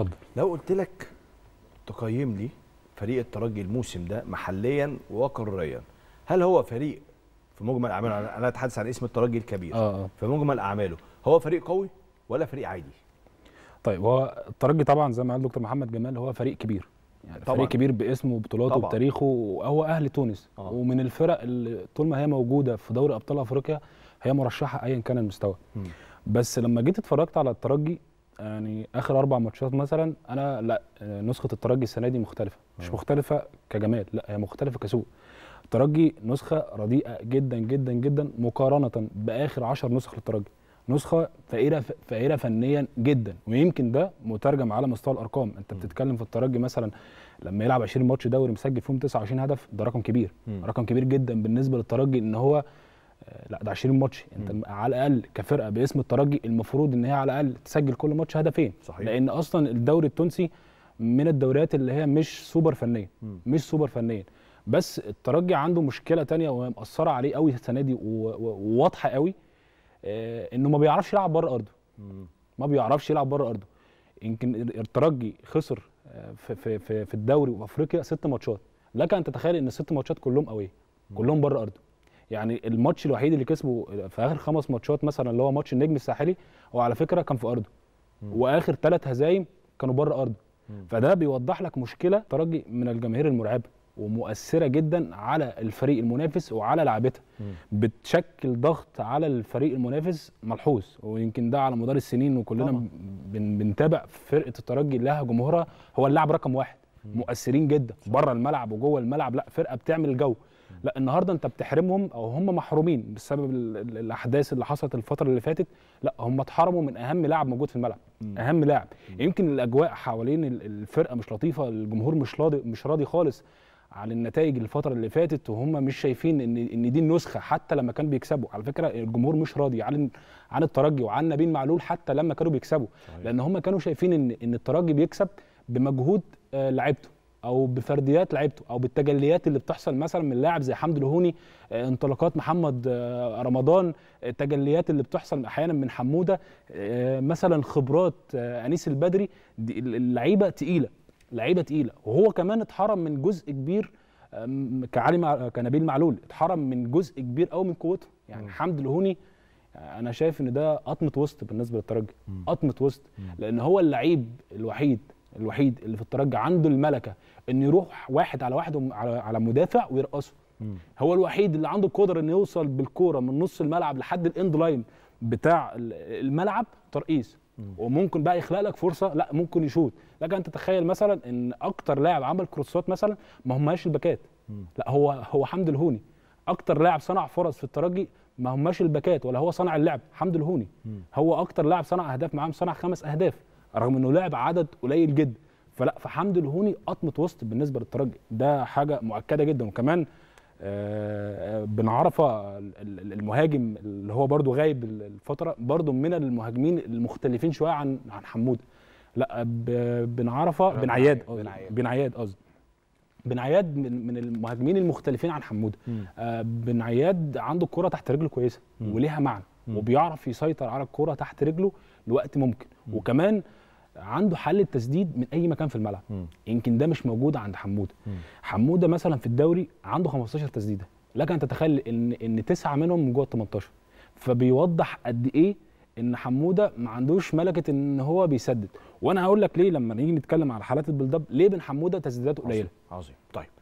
اتفضل لو قلت لك تقيم لي فريق الترجي الموسم ده محليا وقاريا هل هو فريق في مجمل اعماله انا اتحدث عن اسم الترجي الكبير آه،, آه. في مجمل اعماله هو فريق قوي ولا فريق عادي طيب هو الترجي طبعا زي ما قال دكتور محمد جمال هو فريق كبير يعني طبعا. فريق كبير باسمه وبطولاته وبتاريخه وهو اهل تونس آه. ومن الفرق اللي طول ما هي موجوده في دوري ابطال افريقيا هي مرشحه ايا كان المستوى م. بس لما جيت اتفرجت على الترجي يعني اخر اربع ماتشات مثلا انا لا نسخه الترجي السنه دي مختلفه مش آه. مختلفه كجمال لا هي مختلفه كسوق الترجي نسخه رديئه جدا جدا جدا مقارنه باخر 10 نسخ للترجي نسخه فقيره فقيره فنيا جدا ويمكن ده مترجم على مستوى الارقام انت بتتكلم في الترجي مثلا لما يلعب 20 ماتش دوري مسجل فيهم 29 هدف ده رقم كبير رقم كبير جدا بالنسبه للترجي ان هو آه، لا ده 20 ماتش انت م. على الاقل كفرقه باسم الترجي المفروض ان هي على الاقل تسجل كل ماتش هدفين صحيح. لان اصلا الدوري التونسي من الدوريات اللي هي مش سوبر فنيه مش سوبر فنيا بس الترجي عنده مشكله تانية وهي مأثره عليه قوي السنه دي وواضحه قوي آه انه ما بيعرفش يلعب بره ارضه ما بيعرفش يلعب بره ارضه يمكن الترجي خسر آه، في في في الدوري وافريقيا ست ماتشات لك ان تتخيل ان الست ماتشات كلهم قويه كلهم بره ارضه يعني الماتش الوحيد اللي كسبه في اخر خمس ماتشات مثلا اللي هو ماتش النجم الساحلي هو على فكره كان في ارضه واخر ثلاث هزايم كانوا بره ارضه فده بيوضح لك مشكله ترجي من الجماهير المرعبه ومؤثره جدا على الفريق المنافس وعلى لعبتها بتشكل ضغط على الفريق المنافس ملحوظ ويمكن ده على مدار السنين وكلنا بن بنتابع فرقه الترجي اللي لها جمهورها هو اللاعب رقم واحد مؤثرين جدا بره الملعب وجوه الملعب لا فرقه بتعمل الجو لا النهارده انت بتحرمهم او هم محرومين بسبب الاحداث اللي حصلت الفتره اللي فاتت لا هم اتحرموا من اهم لاعب موجود في الملعب مم. اهم لاعب يمكن الاجواء حوالين الفرقه مش لطيفه الجمهور مش راضي مش راضي خالص على النتائج الفتره اللي فاتت وهم مش شايفين ان ان دي النسخه حتى لما كانوا بيكسبوا على فكره الجمهور مش راضي عن عن الترجي وعن نبيل معلول حتى لما كانوا بيكسبوا صحيح. لان هم كانوا شايفين ان ان الترجي بيكسب بمجهود آه او بفرديات لعيبته او بالتجليات اللي بتحصل مثلا من لاعب زي حمد الهوني آه، انطلاقات محمد آه، رمضان التجليات آه، اللي بتحصل احيانا من حموده مثلا خبرات انيس البدري اللعيبه تقيله لعيبه تقيله وهو كمان اتحرم من جزء كبير كعلي كنبيل معلول اتحرم من جزء كبير قوي من قوته يعني حمد الهوني انا شايف ان ده قطمه وسط بالنسبه للترجي قطمه وسط لان هو اللعيب الوحيد الوحيد اللي في الترجي عنده الملكه انه يروح واحد على واحد على مدافع ويرقصه هو الوحيد اللي عنده القدره انه يوصل بالكوره من نص الملعب لحد الاند لاين بتاع الملعب ترقيص وممكن بقى يخلق لك فرصه لا ممكن يشوط لكن انت تخيل مثلا ان اكتر لاعب عمل كروسات مثلا ما هماش الباكات لا هو هو حمد الهوني اكتر لاعب صنع فرص في الترجي ما هماش الباكات ولا هو صنع اللعب حمد الهوني هو اكتر لاعب صنع اهداف معاهم صنع خمس اهداف رغم انه لعب عدد قليل جدا فلا فحمد الهوني قطمه وسط بالنسبه للترجي ده حاجه مؤكده جدا وكمان آه، آه، بن عرفه المهاجم اللي هو برده غايب الفتره برده من المهاجمين المختلفين شويه عن عن حمود لا بن عرفه بن عياد بن عياد قصدي بن عياد من من المهاجمين المختلفين عن حموده آه، بن عياد عنده كرة تحت رجله كويسه وليها معنى وبيعرف يسيطر على الكرة تحت رجله لوقت ممكن وكمان عنده حل التسديد من اي مكان في الملعب يمكن ده مش موجود عند حموده حموده مثلا في الدوري عنده 15 تسديده لك ان تتخيل ان ان تسعه منهم من جوه ال 18 فبيوضح قد ايه ان حموده ما عندوش ملكه ان هو بيسدد وانا هقول لك ليه لما نيجي نتكلم على حالات البيلد اب ليه بن حموده تسديداته قليله عظيم طيب